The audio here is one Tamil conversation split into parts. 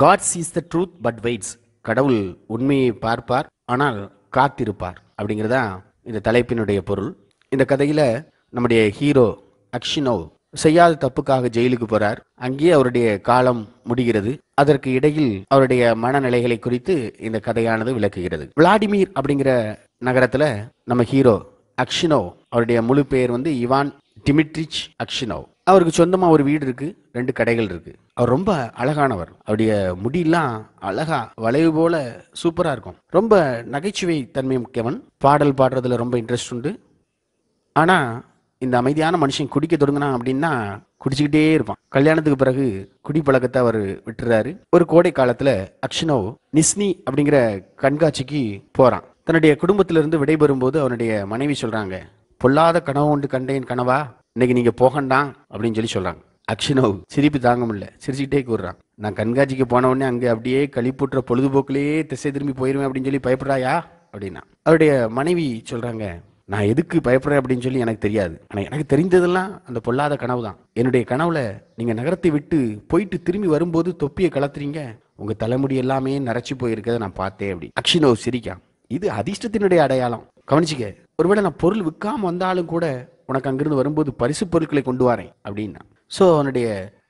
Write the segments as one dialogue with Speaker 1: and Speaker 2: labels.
Speaker 1: God sees the truth but waits கடவுள் உண்மையை பார்ப்பார் ஆனால் காத்திருப்பார் அப்படிங்கிறதா இந்த தலைப்பினுடைய பொருள் இந்த கதையில் நம்முடைய ஹீரோ அக்ஷினோ செய்யாத தப்புக்காக ஜெயிலுக்கு போறார் அங்கே அவருடைய காலம் முடிகிறது அதற்கு இடையில் அவருடைய மனநிலைகளை குறித்து இந்த கதையானது விளக்குகிறது விளாடிமீர் அப்படிங்கிற நகரத்துல நம்ம ஹீரோ அக்ஷினோ அவருடைய முழு பெயர் வந்து இவான் டிமிட்ரிச் அக்ஷினோ அவருக்கு சொந்தமாக ஒரு வீடு இருக்குது ரெண்டு கடைகள் இருக்குது அவர் ரொம்ப அழகானவர் அவருடைய முடியெல்லாம் அழகா வளைவு போல சூப்பராக இருக்கும் ரொம்ப நகைச்சுவை தன்மை முக்கியவன் பாடல் பாடுறதுல ரொம்ப இன்ட்ரெஸ்ட் உண்டு ஆனால் இந்த அமைதியான மனுஷன் குடிக்க தொடங்கினா அப்படின்னா குடிச்சுக்கிட்டே இருப்பான் கல்யாணத்துக்கு பிறகு குடிப்பழக்கத்தை அவர் விட்டுறாரு ஒரு கோடை காலத்தில் அக்ஷனோ நிஸ்னி அப்படிங்கிற கண்காட்சிக்கு போகிறான் தன்னுடைய குடும்பத்திலிருந்து விடைபெறும் போது அவனுடைய மனைவி சொல்கிறாங்க பொல்லாத கனவு ஒன்று கண்டேன் கனவா இன்னைக்கு நீங்கள் போகண்டாம் அப்படின்னு சொல்லி சொல்கிறாங்க அக்ஷனவ் சிரிப்பு தாங்க முடியல சிரிச்சுக்கிட்டே கூறுறான் நான் கண்காட்சிக்கு போன உடனே அங்கே அப்படியே கழிப்புற்ற பொழுதுபோக்கிலேயே திசை திரும்பி போயிருவேன் அப்படின்னு சொல்லி பயப்படுறாயா அப்படின்னா அவருடைய மனைவி சொல்கிறாங்க நான் எதுக்கு பயப்படுறேன் அப்படின்னு சொல்லி எனக்கு தெரியாது ஆனால் எனக்கு தெரிந்ததெல்லாம் அந்த பொல்லாத கனவு தான் என்னுடைய கனவுல நீங்கள் நகரத்தை விட்டு போயிட்டு திரும்பி வரும்போது தொப்பியை கலத்துறீங்க உங்கள் தலைமுடி எல்லாமே நரைச்சி போயிருக்கதை நான் பார்த்தேன் அப்படி அக்ஷினோ சிரிக்கான் இது அதிர்ஷ்டத்தினுடைய அடையாளம் கவனிச்சிக்க ஒருவேளை நான் பொருள் விற்காம வந்தாலும் கூட உனக்கு அங்கிருந்து வரும்போது பரிசு பொருட்களை கொண்டு வரேன் அப்படின்னா ஸோ அவனுடைய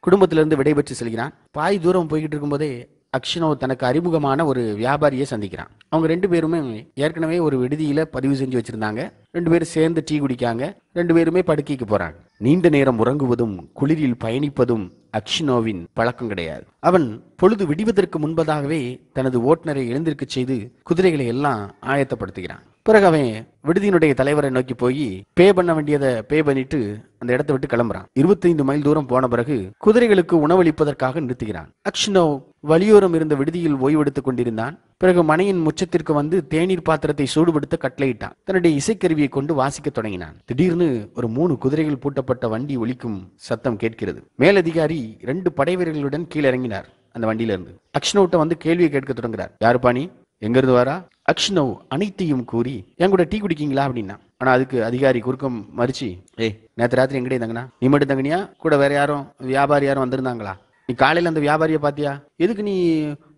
Speaker 1: குடும்பத்திலிருந்து விடைபெற்று செல்கிறான் பாய் தூரம் போய்கிட்டு இருக்கும்போதே அக்ஷனோ தனக்கு அறிமுகமான ஒரு வியாபாரியை சந்திக்கிறான் அவங்க ரெண்டு பேருமே ஏற்கனவே ஒரு விடுதியில் பதிவு செஞ்சு வச்சுருந்தாங்க ரெண்டு பேரும் சேர்ந்து டீ குடிக்காங்க ரெண்டு பேருமே படுக்கைக்கு போகிறாங்க நீண்ட நேரம் உறங்குவதும் குளிரில் பயணிப்பதும் அக்ஷினோவின் பழக்கம் கிடையாது அவன் பொழுது விடுவதற்கு முன்பதாகவே தனது ஓட்டுநரை எழுந்திருக்க செய்து குதிரைகளை எல்லாம் ஆயத்தப்படுத்துகிறான் பிறகு அவன் விடுதியினுடைய தலைவரை நோக்கி போய் பே பண்ண வேண்டியதை பே பண்ணிட்டு அந்த இடத்தை விட்டு கிளம்புறான் இருபத்தைந்து மைல் தூரம் போன பிறகு குதிரைகளுக்கு உணவளிப்பதற்காக நிறுத்துகிறான் அக்ஷனோ வலியோரம் இருந்த விடுதியில் ஓய்வெடுத்துக் கொண்டிருந்தான் பிறகு மனையின் முச்சத்திற்கு வந்து தேநீர் பாத்திரத்தை சூடுபடுத்த கட்டளையிட்டான் தன்னுடைய இசைக்கருவியை கொண்டு வாசிக்க தொடங்கினான் திடீர்னு ஒரு மூணு குதிரைகள் பூட்டப்பட்ட வண்டி ஒலிக்கும் சத்தம் கேட்கிறது மேலதிகாரி ரெண்டு படை வீரர்களுடன் கீழிறங்கினார் அந்த வண்டியில இருந்து அக்ஷனோட்ட வந்து கேள்வியை கேட்க தொடங்குறார் யாருப்பா நீ எங்கிருந்து வரா அக்ஷ்ணவ் அனைத்தையும் கூறி என் கூட டீ குடிக்கீங்களா அப்படின்னா ஆனால் அதுக்கு அதிகாரி குறுக்கம் மறிச்சு ஏய் நேற்று ராத்திரி எங்கடே தங்கண்ணா நீ மட்டும் தங்கனியா கூட வேற யாரும் வியாபாரி யாரும் வந்திருந்தாங்களா நீ காலையில் அந்த வியாபாரியை பார்த்தியா எதுக்கு நீ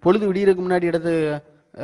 Speaker 1: பொழுது விடியறதுக்கு முன்னாடி இடத்து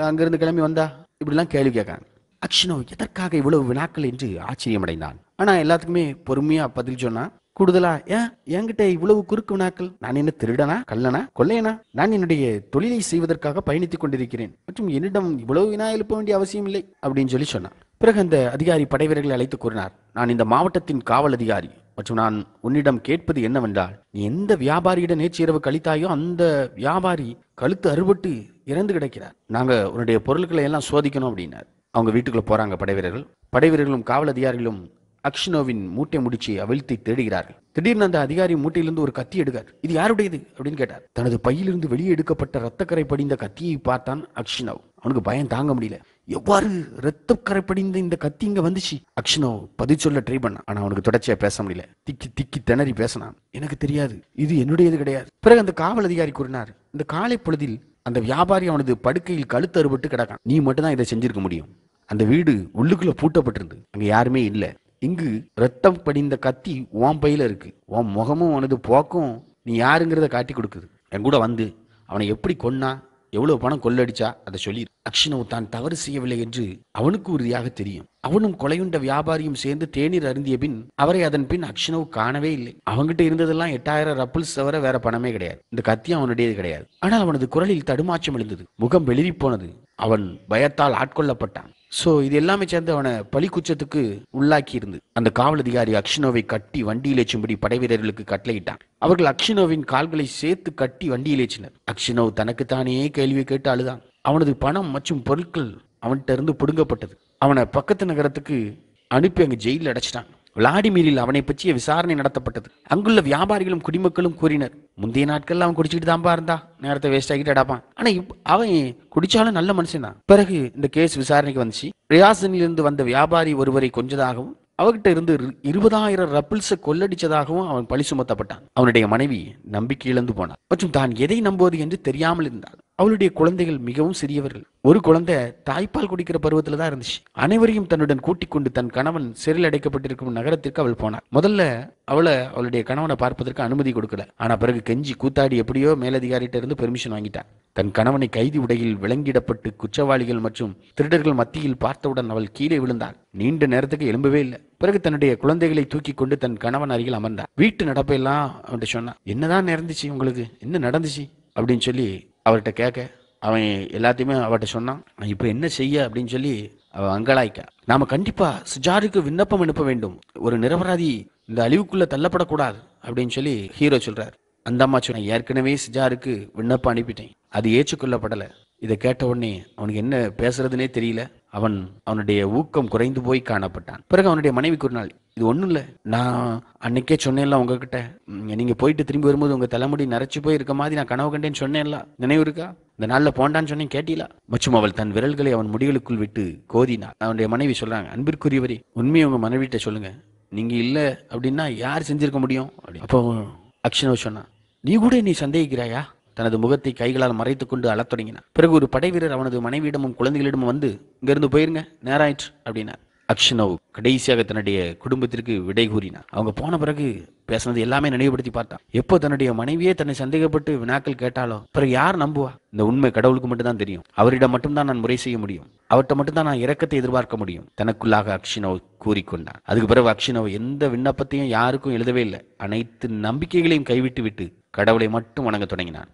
Speaker 1: அங்கேருந்து கிளம்பி வந்தா இப்படிலாம் கேள்வி கேட்காங்க அக்ஷனோ எதற்காக இவ்வளவு வினாக்கள் என்று ஆச்சரியமடைந்தான் ஆனால் எல்லாத்துக்குமே பொறுமையாக பதில் சொன்னா கூடுதலா ஏன் என்கிட்ட இவ்வளவு குறுக்கு வினாக்கள் நான் என்ன திருடனா கல்லனா கொள்ளையனா நான் என்னுடைய தொழிலை செய்வதற்காக பயணித்துக் கொண்டிருக்கிறேன் மற்றும் என்னிடம் இவ்வளவு வினா எழுப்ப வேண்டிய அவசியம் இல்லை அப்படின்னு சொல்லி சொன்னான் பிறகு அந்த அதிகாரி படைவீரர்களை அழைத்து கூறினார் நான் இந்த மாவட்டத்தின் காவல் அதிகாரி மற்றும் நான் உன்னிடம் கேட்பது என்னவென்றால் எந்த வியாபாரியிடம் நேற்று இரவு கழித்தாயோ அந்த வியாபாரி கழுத்து அறுபட்டு இறந்து கிடக்கிறார் நாங்க உன்னுடைய பொருட்களை எல்லாம் சோதிக்கணும் அப்படின்னார் அவங்க வீட்டுக்குள்ள போறாங்க படைவீரர்கள் படைவீரர்களும் காவல் அதிகாரிகளும் அக்ஷினோவின் மூட்டை முடிச்சு அவிழ்த்து தேடுகிறார்கள் திடீர்னு அந்த அதிகாரி மூட்டையிலிருந்து ஒரு கத்தி எடுக்கார் இது யாருடையது அப்படின்னு கேட்டார் தனது பையிலிருந்து வெளியே எடுக்கப்பட்ட ரத்தக்கரை படிந்த கத்தியை பார்த்தான் அக்ஷினவ் அவனுக்கு பயம் தாங்க முடியல எவ்வாறு ரத்தக்கரை படிந்த இந்த கத்தி இங்க வந்துச்சு அக்ஷனோ பதில் சொல்ல ட்ரை பண்ணான் ஆனா அவனுக்கு தொடர்ச்சியா பேச முடியல திக்கி திக்கி திணறி பேசினான் எனக்கு தெரியாது இது என்னுடையது கிடையாது பிறகு அந்த காவல் அதிகாரி கூறினார் இந்த காலை பொழுதில் அந்த வியாபாரி அவனது படுக்கையில் கழுத்து அறுபட்டு கிடக்கான் நீ மட்டும் தான் இதை செஞ்சிருக்க முடியும் அந்த வீடு உள்ளுக்குள்ள பூட்டப்பட்டிருந்து அங்க யாருமே இல்லை இங்கு ரத்தம் படிந்த கத்தி உன் பையில இருக்கு உன் முகமும் உனது போக்கும் நீ யாருங்கிறத காட்டி கொடுக்குது என் கூட வந்து அவனை எப்படி கொன்னா எவ்வளவு பணம் கொள்ளடிச்சா அதை சொல்லி அக்ஷனவ் தான் தவறு செய்யவில்லை என்று அவனுக்கு உறுதியாக தெரியும் அவனும் கொலையுண்ட வியாபாரியும் சேர்ந்து தேநீர் அருந்திய பின் அவரை அதன் பின் அக்ஷனவ் காணவே இல்லை அவங்கிட்ட இருந்ததெல்லாம் எட்டாயிரம் ரப்பிள்ஸ் தவிர வேற பணமே கிடையாது இந்த கத்தி அவனுடையது கிடையாது ஆனால் அவனது குரலில் தடுமாற்றம் எழுந்தது முகம் வெளிரி போனது அவன் பயத்தால் ஆட்கொள்ளப்பட்டான் ஸோ இது எல்லாமே சேர்ந்து அவனை பலிக்குச்சத்துக்கு உள்ளாக்கி இருந்து அந்த காவல் அதிகாரி அக்ஷினோவை கட்டி வண்டியில் ஏச்சும்படி படை வீரர்களுக்கு கட்டளையிட்டான் அவர்கள் அக்ஷினோவின் கால்களை சேர்த்து கட்டி வண்டியில் வண்டியிலேச்சினர் தனக்கு தனக்குத்தானே கேள்வி கேட்டு அழுதான் அவனது பணம் மற்றும் பொருட்கள் அவன்கிட்ட இருந்து பிடுங்கப்பட்டது அவனை பக்கத்து நகரத்துக்கு அனுப்பி அங்கே ஜெயிலில் அடைச்சிட்டான் விளாடிமீரில் அவனை பற்றிய விசாரணை நடத்தப்பட்டது அங்குள்ள வியாபாரிகளும் குடிமக்களும் கூறினர் முந்தைய நாட்கள் அவன் குடிச்சிட்டு தான் இருந்தா நேரத்தை வேஸ்ட் ஆகிட்டு அடாப்பான் ஆனா அவன் குடிச்சாலும் நல்ல மனுஷன் தான் பிறகு இந்த கேஸ் விசாரணைக்கு வந்துச்சு ரியாசனிலிருந்து வந்த வியாபாரி ஒருவரை கொஞ்சதாகவும் அவகிட்ட இருந்து இருபதாயிரம் ரப்பிள்ஸை கொள்ளடிச்சதாகவும் அவன் பழி சுமத்தப்பட்டான் அவனுடைய மனைவி நம்பிக்கை இழந்து போனான் மற்றும் தான் எதை நம்புவது என்று தெரியாமல் இருந்தாள் அவளுடைய குழந்தைகள் மிகவும் சிறியவர்கள் ஒரு குழந்தை தாய்ப்பால் குடிக்கிற பருவத்தில் தான் இருந்துச்சு அனைவரையும் தன்னுடன் கூட்டிக் கொண்டு தன் கணவன் சிறையில் அடைக்கப்பட்டிருக்கும் நகரத்திற்கு அவள் போனார் முதல்ல அவளை அவளுடைய கணவனை பார்ப்பதற்கு அனுமதி கொடுக்கல ஆனா பிறகு கெஞ்சி கூத்தாடி எப்படியோ மேலதிகாரிகிட்ட இருந்து பெர்மிஷன் வாங்கிட்டான் தன் கணவனை கைதி உடையில் விளங்கிடப்பட்டு குற்றவாளிகள் மற்றும் திருடர்கள் மத்தியில் பார்த்தவுடன் அவள் கீழே விழுந்தாள் நீண்ட நேரத்துக்கு எலும்பவே இல்லை பிறகு தன்னுடைய குழந்தைகளை தூக்கி கொண்டு தன் கணவன் அருகில் அமர்ந்தார் வீட்டு நடப்பையெல்லாம் அவன்கிட்ட சொன்னான் என்னதான் நடந்துச்சு உங்களுக்கு என்ன நடந்துச்சு அப்படின்னு சொல்லி அவர்கிட்ட கேட்க அவன் எல்லாத்தையுமே அவர்கிட்ட சொன்னான் இப்போ என்ன செய்ய அப்படின்னு சொல்லி அவன் அங்கலாய்க்க நாம கண்டிப்பா சுஜாருக்கு விண்ணப்பம் அனுப்ப வேண்டும் ஒரு நிரபராதி இந்த அழிவுக்குள்ள தள்ளப்படக்கூடாது அப்படின்னு சொல்லி ஹீரோ சொல்றாரு அந்த அம்மா சொன்ன ஏற்கனவே சுஜாருக்கு விண்ணப்பம் அனுப்பிட்டேன் அது ஏற்றுக்கொள்ளப்படலை இதை கேட்ட உடனே அவனுக்கு என்ன பேசுறதுனே தெரியல அவன் அவனுடைய ஊக்கம் குறைந்து போய் காணப்பட்டான் பிறகு அவனுடைய மனைவிக்கு ஒரு நாள் இது ஒன்றும் இல்லை நான் அன்னைக்கே சொன்னேன்ல உங்ககிட்ட நீங்கள் போயிட்டு திரும்பி வரும்போது உங்கள் தலைமுடி நரைச்சி போய் இருக்க மாதிரி நான் கனவு கண்டேன்னு சொன்னேன்ல நினைவு இருக்கா இந்த நாளில் போண்டான்னு சொன்னேன் கேட்டீங்களா மற்றும் அவள் தன் விரல்களை அவன் முடிகளுக்குள் விட்டு கோதினா அவனுடைய மனைவி சொல்கிறாங்க அன்பிற்குரியவரே உண்மையை உங்கள் மனைவிட்ட சொல்லுங்கள் நீங்கள் இல்லை அப்படின்னா யார் செஞ்சிருக்க முடியும் அப்படி அப்போ அக்ஷனவ் சொன்னான் நீ கூட நீ சந்தேகிக்கிறாயா தனது முகத்தை கைகளால் மறைத்து கொண்டு அழத் தொடங்கினான் பிறகு ஒரு படை வீரர் அவனது மனைவியிடமும் குழந்தைகளிடமும் வந்து இங்கிருந்து போயிருங்க நேராயிற்று அப்படின்னார் அக்ஷனவ் கடைசியாக தன்னுடைய குடும்பத்திற்கு விடை கூறினார் அவங்க போன பிறகு பேசினது எல்லாமே நினைவுபடுத்தி பார்த்தான் எப்போ தன்னுடைய மனைவியே தன்னை சந்தேகப்பட்டு வினாக்கள் கேட்டாலோ பிறகு யார் நம்புவா இந்த உண்மை கடவுளுக்கு மட்டும்தான் தெரியும் அவரிடம் மட்டும்தான் நான் முறை செய்ய முடியும் அவர்கிட்ட மட்டும்தான் நான் இறக்கத்தை எதிர்பார்க்க முடியும் தனக்குள்ளாக அக்ஷினவ் கூறிக்கொண்டான் அதுக்கு பிறகு அக்ஷினவ் எந்த விண்ணப்பத்தையும் யாருக்கும் எழுதவே இல்லை அனைத்து நம்பிக்கைகளையும் கைவிட்டு விட்டு கடவுளை மட்டும் வணங்க தொடங்கினான்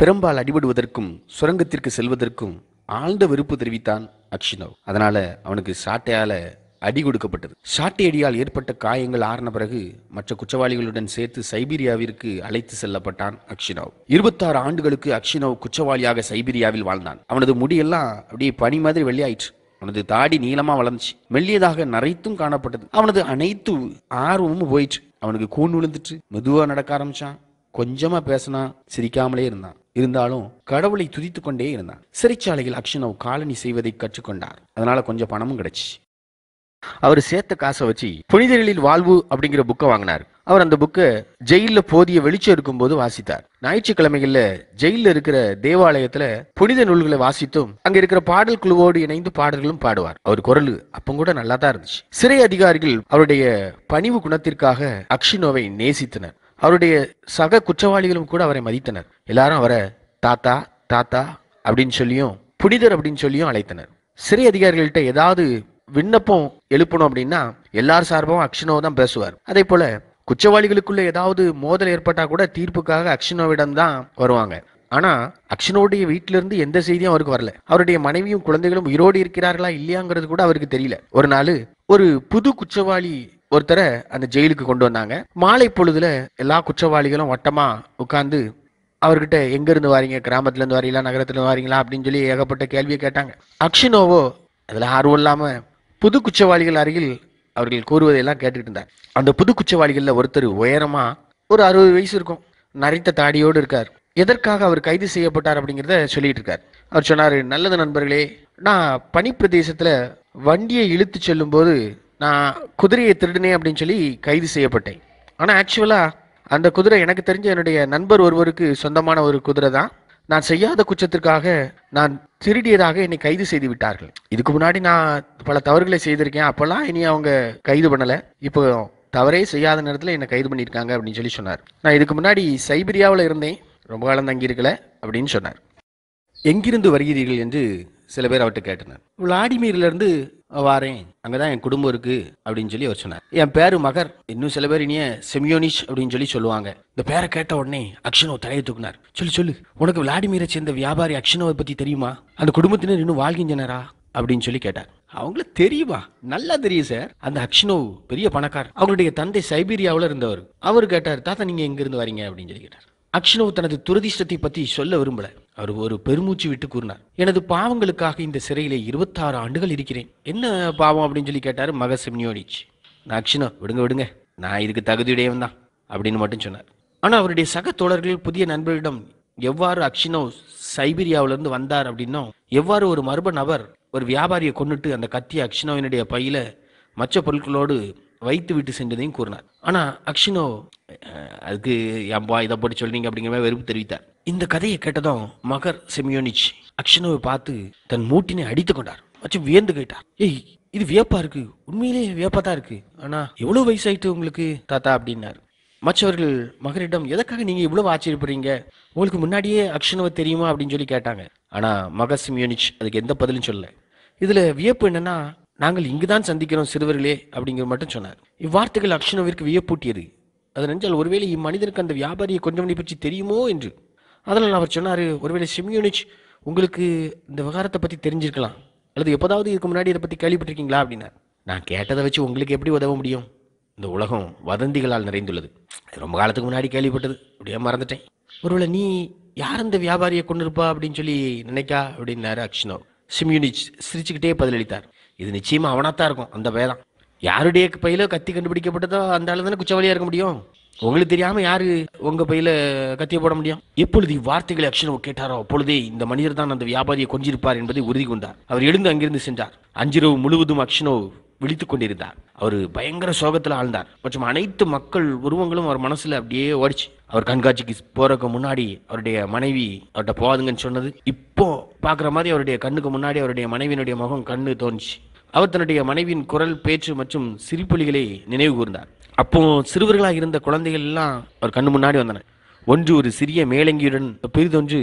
Speaker 1: பெரும்பால் அடிபடுவதற்கும் சுரங்கத்திற்கு செல்வதற்கும் ஆழ்ந்த வெறுப்பு தெரிவித்தான் அக்ஷினவ் அதனால அவனுக்கு சாட்டையால அடி கொடுக்கப்பட்டது சாட்டை அடியால் ஏற்பட்ட காயங்கள் ஆறின பிறகு மற்ற குற்றவாளிகளுடன் சேர்த்து சைபீரியாவிற்கு அழைத்து செல்லப்பட்டான் அக்ஷினவ் இருபத்தாறு ஆண்டுகளுக்கு அக்ஷினவ் குற்றவாளியாக சைபீரியாவில் வாழ்ந்தான் அவனது முடியெல்லாம் அப்படியே பனி மாதிரி வெளியாயிற்று அவனது தாடி நீளமா வளர்ந்துச்சு மெல்லியதாக நரைத்தும் காணப்பட்டது அவனது அனைத்து ஆர்வமும் போயிற்று அவனுக்கு கூண் விழுந்துட்டு மெதுவா நடக்க ஆரம்பிச்சான் கொஞ்சமா பேசினா சிரிக்காமலே இருந்தான் இருந்தாலும் கடவுளை துதித்து கொண்டே இருந்தான் சிறைச்சாலையில் அக்ஷனவ் காலனி செய்வதை கற்றுக்கொண்டார் அதனால கொஞ்சம் பணமும் கிடைச்சி அவர் சேர்த்த காசை வச்சு புனிதர்களில் வாழ்வு அப்படிங்கிற புக்கை வாங்கினார் அவர் அந்த புக்கை ஜெயில போதிய வெளிச்சம் இருக்கும்போது வாசித்தார் ஞாயிற்றுக்கிழமைகள்ல ஜெயில இருக்கிற தேவாலயத்துல புனித நூல்களை வாசித்தும் அங்க இருக்கிற பாடல் குழுவோடு இணைந்து பாடல்களும் பாடுவார் அவர் குரல் அப்ப கூட நல்லா தான் இருந்துச்சு சிறை அதிகாரிகள் அவருடைய பணிவு குணத்திற்காக அக்ஷினோவை நேசித்தனர் அவருடைய சக குற்றவாளிகளும் கூட அவரை மதித்தனர் எல்லாரும் அவரை தாத்தா தாத்தா அப்படின்னு சொல்லியும் புனிதர் அப்படின்னு சொல்லியும் அழைத்தனர் சிறை அதிகாரிகள்கிட்ட ஏதாவது விண்ணப்பம் எழுப்பணும் அப்படின்னா எல்லார் சார்பாகவும் அக்ஷனோ தான் பேசுவார் அதே போல குற்றவாளிகளுக்குள்ள ஏதாவது மோதல் ஏற்பட்டா கூட தீர்ப்புக்காக அக்ஷனோவிடம் தான் வருவாங்க ஆனா அக்ஷனோடைய வீட்டில இருந்து எந்த செய்தியும் அவருக்கு வரல அவருடைய மனைவியும் குழந்தைகளும் உயிரோடு இருக்கிறார்களா இல்லையாங்கிறது கூட அவருக்கு தெரியல ஒரு நாள் ஒரு புது குற்றவாளி ஒருத்தரை அந்த ஜெயிலுக்கு கொண்டு வந்தாங்க மாலை பொழுதுல எல்லா குற்றவாளிகளும் வட்டமா உட்காந்து அவர்கிட்ட எங்க இருந்து வாரீங்க கிராமத்துல இருந்து வாரீங்களா நகரத்துல இருந்து வாரீங்களா அப்படின்னு சொல்லி ஏகப்பட்ட கேள்வியை கேட்டாங்க அக்ஷினோவோ அதுல ஆர்வம் இல்லாம புது குற்றவாளிகள் அருகில் அவர்கள் கூறுவதையெல்லாம் கேட்டுட்டு இருந்தார் அந்த புது குற்றவாளிகள்ல ஒருத்தர் உயரமா ஒரு அறுபது வயசு இருக்கும் நரைத்த தாடியோடு இருக்கார் எதற்காக அவர் கைது செய்யப்பட்டார் அப்படிங்கிறத சொல்லிட்டு இருக்கார் அவர் சொன்னார் நல்லது நண்பர்களே நான் பனி பிரதேசத்தில் வண்டியை இழுத்து செல்லும்போது நான் குதிரையை திருடினேன் அப்படின்னு சொல்லி கைது செய்யப்பட்டேன் ஆனால் ஆக்சுவலாக அந்த குதிரை எனக்கு தெரிஞ்ச என்னுடைய நண்பர் ஒருவருக்கு சொந்தமான ஒரு குதிரை தான் நான் செய்யாத குற்றத்திற்காக நான் திருடியதாக என்னை கைது செய்து விட்டார்கள் இதுக்கு முன்னாடி நான் பல தவறுகளை செய்திருக்கேன் அப்போல்லாம் இனி அவங்க கைது பண்ணலை இப்போ தவறே செய்யாத நேரத்தில் என்னை கைது பண்ணியிருக்காங்க அப்படின்னு சொல்லி சொன்னார் நான் இதுக்கு முன்னாடி சைபீரியாவில் இருந்தேன் ரொம்ப காலம் தங்கி இருக்கல அப்படின்னு சொன்னார் எங்கிருந்து வருகிறீர்கள் என்று சில பேர் அவர்கிட்ட கேட்டனர் விளாடிமீர்லேருந்து வாரேன் அங்கதான் என் குடும்பம் இருக்கு அப்படின்னு சொல்லி அவர் சொன்னார் என் பேரு மகர் இன்னும் சில பேர் இனிய செமியோனிஷ் அப்படின்னு சொல்லி சொல்லுவாங்க இந்த பேரை கேட்ட உடனே அக்ஷனோ தலையை தூக்குனார் சொல்லு சொல்லு உனக்கு விளாடிமீரை சேர்ந்த வியாபாரி அக்ஷனோவை பத்தி தெரியுமா அந்த குடும்பத்தினர் இன்னும் வாழ்கின்றனரா அப்படின்னு சொல்லி கேட்டார் அவங்களுக்கு தெரியுமா நல்லா தெரியும் சார் அந்த அக்ஷனோ பெரிய பணக்கார் அவருடைய தந்தை சைபீரியாவில் இருந்தவர் அவர் கேட்டார் தாத்தா நீங்க எங்க இருந்து வரீங்க அப்படின்னு சொல்லி கேட்டார் அக்ஷனோ தனது துரதிஷ்டத்தை பத்தி சொல்ல விரும்பல அவர் ஒரு பெருமூச்சு விட்டு கூறினார் எனது பாவங்களுக்காக இந்த சிறையிலே இருபத்தாறு ஆண்டுகள் இருக்கிறேன் என்ன பாவம் அப்படின்னு சொல்லி கேட்டார் மகசெம்னியோடிச் நக்ஷினோ விடுங்க விடுங்க நான் இதுக்கு தகுதியுடையவன் தான் அப்படின்னு மட்டும் சொன்னார் ஆனால் அவருடைய சக தோழர்கள் புதிய நண்பரிடம் எவ்வாறு அக்ஷினோ சைபீரியாவிலிருந்து வந்தார் அப்படின்னும் எவ்வாறு ஒரு மர்ம நபர் ஒரு வியாபாரியை கொண்டுட்டு அந்த கத்தி அக்ஷினோவினுடைய பையில மற்ற பொருட்களோடு வைத்து விட்டு சென்றதையும் கூறினார் ஆனால் அக்ஷினோ அதுக்கு ஏன்பா இதை போட்டு சொல்றீங்க அப்படிங்கிற மாதிரி வெறுப்பு தெரிவித்தார் இந்த கதையை கேட்டதும் மகர் செமியோனிச் அக்ஷனோவை பார்த்து தன் மூட்டினை அடித்து கொண்டார் மற்றும் வியந்து கேட்டார் ஏய் இது வியப்பா இருக்கு உண்மையிலேயே வியப்பா தான் இருக்கு ஆனா எவ்வளவு வயசாயிட்டு உங்களுக்கு தாத்தா அப்படின்னாரு மற்றவர்கள் மகரிடம் எதற்காக நீங்க இவ்வளவு ஆச்சரியப்படுறீங்க உங்களுக்கு முன்னாடியே அக்ஷனவ தெரியுமா அப்படின்னு சொல்லி கேட்டாங்க ஆனா மகர் சிமியோனிச் அதுக்கு எந்த பதிலும் சொல்லல இதுல வியப்பு என்னன்னா நாங்கள் இங்குதான் சந்திக்கிறோம் சிறுவர்களே அப்படிங்கிற மட்டும் சொன்னார் இவ்வார்த்தைகள் அக்ஷனவிற்கு வியப்பூட்டியது அது நினைச்சால் ஒருவேளை இம்மனிதனுக்கு அந்த வியாபாரியை கொஞ்சமணி பற்றி தெரியுமோ என்று அதனால் அவர் சொன்னார் ஒருவேளை சிமியூனிச் உங்களுக்கு இந்த விவகாரத்தை பற்றி தெரிஞ்சிருக்கலாம் அல்லது எப்போதாவது இதுக்கு முன்னாடி இதை பற்றி கேள்விப்பட்டிருக்கீங்களா அப்படின்னா நான் கேட்டதை வச்சு உங்களுக்கு எப்படி உதவ முடியும் இந்த உலகம் வதந்திகளால் நிறைந்துள்ளது ரொம்ப காலத்துக்கு முன்னாடி கேள்விப்பட்டது அப்படியே மறந்துட்டேன் ஒருவேளை நீ யார் அந்த வியாபாரியை கொண்டிருப்பா அப்படின்னு சொல்லி நினைக்கா அப்படின்னாரு அக்ஷனோ சிம்யூனிச் சிரிச்சுக்கிட்டே பதிலளித்தார் இது நிச்சயமாக அவனாத்தான் இருக்கும் அந்த பயதான் தான் யாருடைய பையிலோ கத்தி கண்டுபிடிக்கப்பட்டதோ அந்த அளவு தானே குச்சவழியா இருக்க முடியும் உங்களுக்கு தெரியாம யாரு உங்க பையில கத்திய போட முடியும் எப்பொழுது இவ்வார்த்தைகளை அக்ஷனவோ கேட்டாரோ அப்பொழுதே இந்த மனிதர் தான் அந்த வியாபாரியை கொஞ்சிருப்பார் என்பதை உறுதி கொண்டார் அவர் எழுந்து அங்கிருந்து சென்றார் அஞ்சிரவு முழுவதும் அக்ஷனோ விழித்துக் கொண்டிருந்தார் அவர் பயங்கர சோகத்தில் ஆழ்ந்தார் மற்றும் அனைத்து மக்கள் உருவங்களும் அவர் மனசுல அப்படியே ஓடிச்சு அவர் கண்காட்சிக்கு போறதுக்கு முன்னாடி அவருடைய மனைவி அவர்கிட்ட போகாதுங்கன்னு சொன்னது இப்போ பாக்குற மாதிரி அவருடைய கண்ணுக்கு முன்னாடி அவருடைய மனைவியினுடைய முகம் கண்ணு தோணுச்சு அவர் தன்னுடைய மனைவியின் குரல் பேச்சு மற்றும் சிரிப்பொலிகளை நினைவு கூர்ந்தார் அப்போ சிறுவர்களாக இருந்த குழந்தைகள் எல்லாம் அவர் கண்ணு முன்னாடி வந்தன ஒன்று ஒரு சிறிய மேலங்கியுடன் பெரிதொன்று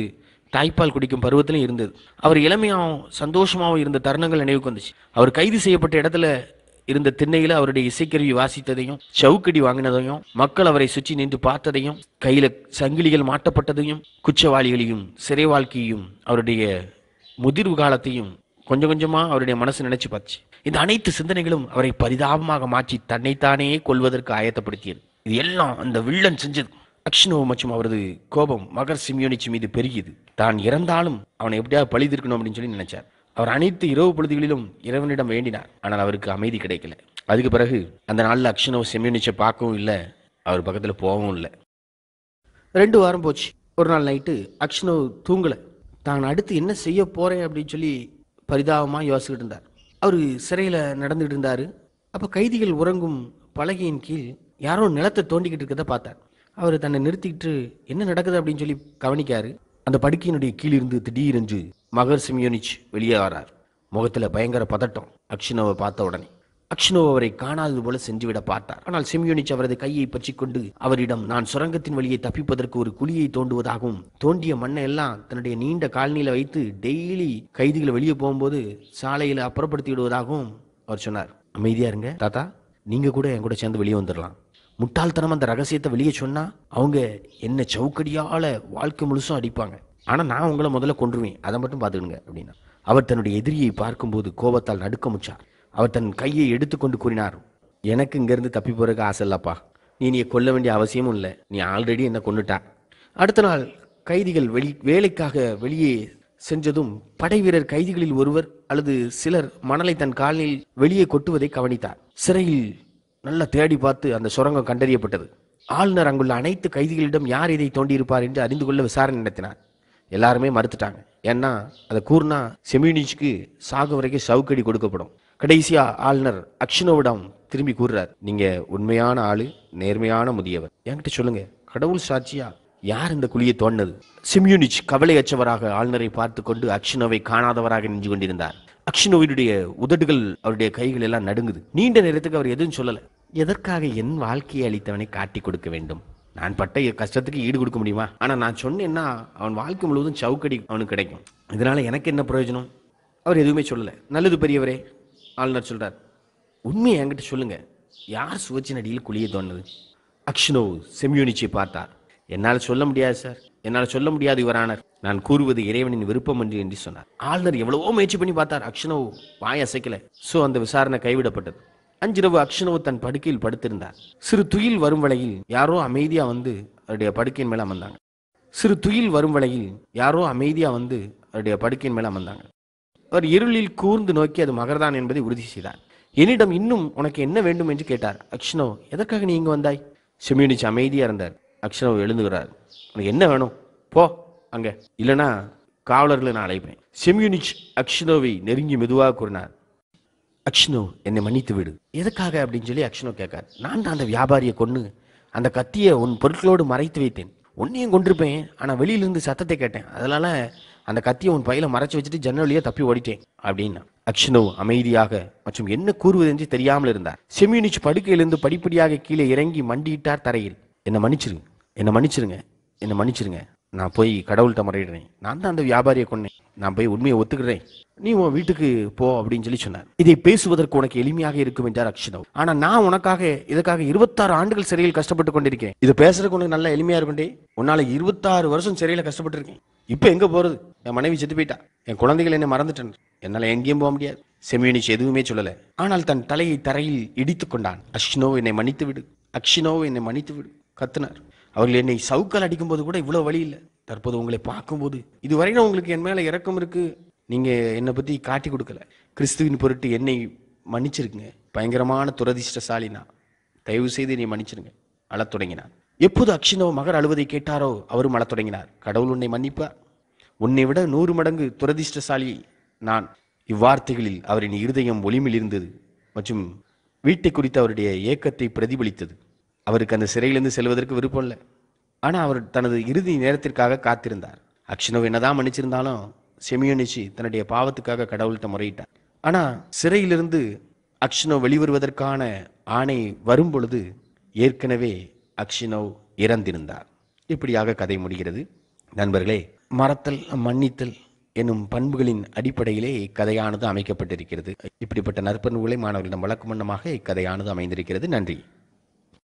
Speaker 1: தாய்ப்பால் குடிக்கும் பருவத்திலும் இருந்தது அவர் இளமையாகவும் சந்தோஷமாகவும் இருந்த தருணங்கள் நினைவுக்கு வந்துச்சு அவர் கைது செய்யப்பட்ட இடத்துல இருந்த திண்ணையில அவருடைய இசைக்கருவி வாசித்ததையும் சவுக்கடி வாங்கினதையும் மக்கள் அவரை சுற்றி நின்று பார்த்ததையும் கையில சங்கிலிகள் மாட்டப்பட்டதையும் குச்சவாளிகளையும் சிறை வாழ்க்கையும் அவருடைய முதிர்வு காலத்தையும் கொஞ்சம் கொஞ்சமாக அவருடைய மனசு நினைச்சு பார்த்து இந்த அனைத்து சிந்தனைகளும் அவரை பரிதாபமாக மாற்றி தன்னைத்தானே கொள்வதற்கு ஆயத்தப்படுத்தியது இது எல்லாம் அந்த வில்லன் செஞ்சது அக்ஷ்ணவ் மற்றும் அவரது கோபம் மகர் சிம்யோனிச்சு மீது பெருகியது தான் இறந்தாலும் அவனை எப்படியாவது பழி தீர்க்கணும் அப்படின்னு சொல்லி நினைச்சார் அவர் அனைத்து இரவு பொழுதுகளிலும் இறைவனிடம் வேண்டினார் ஆனால் அவருக்கு அமைதி கிடைக்கல அதுக்கு பிறகு அந்த நாளில் அக்ஷனவ் செம்யூனிச்சை பார்க்கவும் இல்லை அவர் பக்கத்தில் போகவும் இல்லை ரெண்டு வாரம் போச்சு ஒரு நாள் நைட்டு அக்ஷனவ் தூங்கலை தான் அடுத்து என்ன செய்ய போகிறேன் அப்படின்னு சொல்லி பரிதாபமாக யோசிச்சுக்கிட்டு இருந்தார் அவர் சிறையில் நடந்துகிட்டு இருந்தார் அப்போ கைதிகள் உறங்கும் பலகையின் கீழ் யாரோ நிலத்தை தோண்டிக்கிட்டு இருக்கதை பார்த்தார் அவர் தன்னை நிறுத்திக்கிட்டு என்ன நடக்குது அப்படின்னு சொல்லி கவனிக்காரு அந்த படுக்கையினுடைய கீழிருந்து திடீரென்று மகர் சிம்யோனிச் வெளியே வரார் முகத்தில் பயங்கர பதட்டம் அக்ஷினவை பார்த்த உடனே அக்ஷ்ணோ அவரை காணாதது போல சென்றுவிட பார்த்தார் ஆனால் செம்யூனிச் அவரது கையை பற்றி கொண்டு அவரிடம் நான் சுரங்கத்தின் வழியை தப்பிப்பதற்கு ஒரு குழியை தோண்டுவதாகவும் தோண்டிய மண்ணை எல்லாம் தன்னுடைய நீண்ட காலனியில் வைத்து டெய்லி கைதிகளை வெளியே போகும்போது சாலையில் அப்புறப்படுத்தி விடுவதாகவும் அவர் சொன்னார் அமைதியா இருங்க தாத்தா நீங்க கூட என் கூட சேர்ந்து வெளியே வந்துடலாம் முட்டாள்தனம் அந்த ரகசியத்தை வெளியே சொன்னா அவங்க என்ன சவுக்கடியால வாழ்க்கை முழுசும் அடிப்பாங்க ஆனா நான் உங்களை முதல்ல கொண்டுருவேன் அதை மட்டும் பார்த்துடுங்க அப்படின்னா அவர் தன்னுடைய எதிரியை பார்க்கும்போது கோபத்தால் நடுக்கமுச்சார் அவர் தன் கையை எடுத்துக்கொண்டு கூறினார் எனக்கு இங்கேருந்து தப்பி போறதுக்கு ஆசை இல்லப்பா நீ நீ கொல்ல வேண்டிய அவசியமும் இல்லை நீ ஆல்ரெடி என்னை கொண்டுட்டா அடுத்த நாள் கைதிகள் வெளி வேலைக்காக வெளியே சென்றதும் படை வீரர் கைதிகளில் ஒருவர் அல்லது சிலர் மணலை தன் காலில் வெளியே கொட்டுவதை கவனித்தார் சிறையில் நல்லா தேடி பார்த்து அந்த சுரங்கம் கண்டறியப்பட்டது ஆளுநர் அங்குள்ள அனைத்து கைதிகளிடம் யார் இதை தோண்டியிருப்பார் என்று அறிந்து கொள்ள விசாரணை நடத்தினார் எல்லாருமே மறுத்துட்டாங்க ஏன்னா அதை கூர்னா செம்யூனிச்சுக்கு சாகும் வரைக்கும் சவுக்கடி கொடுக்கப்படும் கடைசியா ஆளுநர் அக்ஷனோவிடம் திரும்பி கூறுறார் நீங்க உண்மையான ஆளு நேர்மையான முதியவர் என்கிட்ட சொல்லுங்க கடவுள் சாட்சியா யார் இந்த குழியை தோண்டது சிம்யூனிச் கவலையற்றவராக ஆளுநரை பார்த்து கொண்டு அக்ஷினோவை காணாதவராக நின்று கொண்டிருந்தார் அக்ஷினோவினுடைய உதடுகள் அவருடைய கைகள் எல்லாம் நடுங்குது நீண்ட நேரத்துக்கு அவர் எதுவும் சொல்லல எதற்காக என் வாழ்க்கையை அளித்தவனை காட்டி கொடுக்க வேண்டும் நான் பட்ட கஷ்டத்துக்கு ஈடு கொடுக்க முடியுமா ஆனா நான் சொன்னேன்னா அவன் வாழ்க்கை முழுவதும் சவுக்கடி அவனுக்கு கிடைக்கும் இதனால எனக்கு என்ன பிரயோஜனம் அவர் எதுவுமே சொல்லல நல்லது பெரியவரே ஆளுநர் சொல்கிறார் உண்மையை என்கிட்ட சொல்லுங்கள் யார் சுவச்சின் அடியில் குழிய தோணுது அக்ஷனோ செம்யூனிச்சை பார்த்தார் என்னால் சொல்ல முடியாது சார் என்னால் சொல்ல முடியாது இவரானர் நான் கூறுவது இறைவனின் விருப்பம் என்று என்று சொன்னார் ஆளுநர் எவ்வளவோ முயற்சி பண்ணி பார்த்தார் அக்ஷனோ வாய் அசைக்கல சோ அந்த விசாரணை கைவிடப்பட்டது அஞ்சிரவு அக்ஷனோ தன் படுக்கையில் படுத்திருந்தார் சிறு துயில் வரும் வழியில் யாரோ அமைதியா வந்து அவருடைய படுக்கையின் மேல அமர்ந்தாங்க சிறு துயில் வரும் வழியில் யாரோ அமைதியா வந்து அவருடைய படுக்கையின் மேல அமர்ந்தாங்க அவர் இருளில் கூர்ந்து நோக்கி அது மகர்தான் என்பதை உறுதி செய்தார் என்னிடம் இன்னும் உனக்கு என்ன வேண்டும் என்று கேட்டார் அக்ஷனோ எதற்காக நீ இங்கு வந்தாய் சிமியூனிச்சு அமைதியாக இருந்தார் அக்ஷனோ எழுந்துகிறார் உனக்கு என்ன வேணும் போ அங்க இல்லைனா காவலர்களை நான் அழைப்பேன் செம்யூனிச் அக்ஷனோவை நெருங்கி மெதுவாக கூறினார் அக்ஷனோ என்னை மன்னித்து விடு எதுக்காக அப்படின்னு சொல்லி அக்ஷனோ கேட்கார் நான் தான் அந்த வியாபாரியை கொன்று அந்த கத்தியை உன் பொருட்களோடு மறைத்து வைத்தேன் உன்னையும் கொண்டிருப்பேன் ஆனால் வெளியிலிருந்து சத்தத்தை கேட்டேன் அதனால் அந்த கத்தியை உன் பையில மறைச்சு வச்சுட்டு ஜன்னலியே தப்பி ஓடிட்டேன் அப்படின்னா அக்ஷனோ அமைதியாக மற்றும் என்ன கூறுவதென்று தெரியாமல் இருந்தார் செமியூனிச் படுக்கையிலிருந்து படிப்படியாக கீழே இறங்கி மண்டியிட்டார் தரையில் என்னை மன்னிச்சிரு என்னை மன்னிச்சிருங்க என்னை மன்னிச்சிருங்க நான் போய் கடவுள்கிட்ட முறையிடுறேன் நான் தான் அந்த வியாபாரியை கொண்டேன் நான் போய் உண்மையை ஒத்துக்கிறேன் நீ உன் வீட்டுக்கு போ அப்படின்னு சொல்லி சொன்னார் இதை பேசுவதற்கு உனக்கு எளிமையாக இருக்கும் என்றார் அக்ஷதவ் ஆனா நான் உனக்காக இதற்காக இருபத்தாறு ஆண்டுகள் சிறையில் கஷ்டப்பட்டு கொண்டிருக்கேன் இது பேசுறதுக்கு உனக்கு நல்லா எளிமையா இருக்குண்டே உன்னால இருபத்தாறு வருஷம் சிறையில கஷ்டப்பட்டு இருக்கேன் இப்போ எங்கே போகிறது என் மனைவி செத்து போயிட்டா என் குழந்தைகள் என்னை மறந்துட்டேன் என்னால் எங்கேயும் போக முடியாது செமியனிச்சு எதுவுமே சொல்லலை ஆனால் தன் தலையை தரையில் இடித்து கொண்டான் அஷ்னோ என்னை மன்னித்து விடு அக்ஷினோ என்னை மன்னித்து விடு கத்துனார் அவர்கள் என்னை சவுக்கால் அடிக்கும்போது கூட இவ்வளோ வழி இல்லை தற்போது உங்களை பார்க்கும்போது இதுவரை உங்களுக்கு என் மேலே இறக்கம் இருக்கு நீங்கள் என்னை பற்றி காட்டி கொடுக்கல கிறிஸ்துவின் பொருட்டு என்னை மன்னிச்சிருக்குங்க பயங்கரமான துரதிர்ஷ்டசாலினா தயவு செய்து என்னை மன்னிச்சிருங்க அழத் தொடங்கினார் எப்போது அக்ஷினோ மகர் அழுவதை கேட்டாரோ அவரும் அழத் தொடங்கினார் கடவுள் உன்னை மன்னிப்பார் உன்னை விட நூறு மடங்கு துரதிர்ஷ்டசாலி நான் இவ்வார்த்தைகளில் அவரின் இருதயம் ஒளிமில் இருந்தது மற்றும் வீட்டை குறித்து அவருடைய ஏக்கத்தை பிரதிபலித்தது அவருக்கு அந்த சிறையிலிருந்து செல்வதற்கு விருப்பம் இல்லை ஆனால் அவர் தனது இறுதி நேரத்திற்காக காத்திருந்தார் அக்ஷனவ் என்னதான் மன்னிச்சிருந்தாலும் செமியோனிச்சு தன்னுடைய பாவத்துக்காக கடவுள்கிட்ட முறையிட்டார் ஆனால் சிறையிலிருந்து அக்ஷனவ் வெளிவருவதற்கான ஆணை வரும் பொழுது ஏற்கனவே அக்ஷினோ இறந்திருந்தார் இப்படியாக கதை முடிகிறது நண்பர்களே மறத்தல் மன்னித்தல் எனும் பண்புகளின் அடிப்படையிலே இக்கதையானது அமைக்கப்பட்டிருக்கிறது இப்படிப்பட்ட நற்பண்புகளை மாணவர்களிடம் வண்ணமாக இக்கதையானது அமைந்திருக்கிறது நன்றி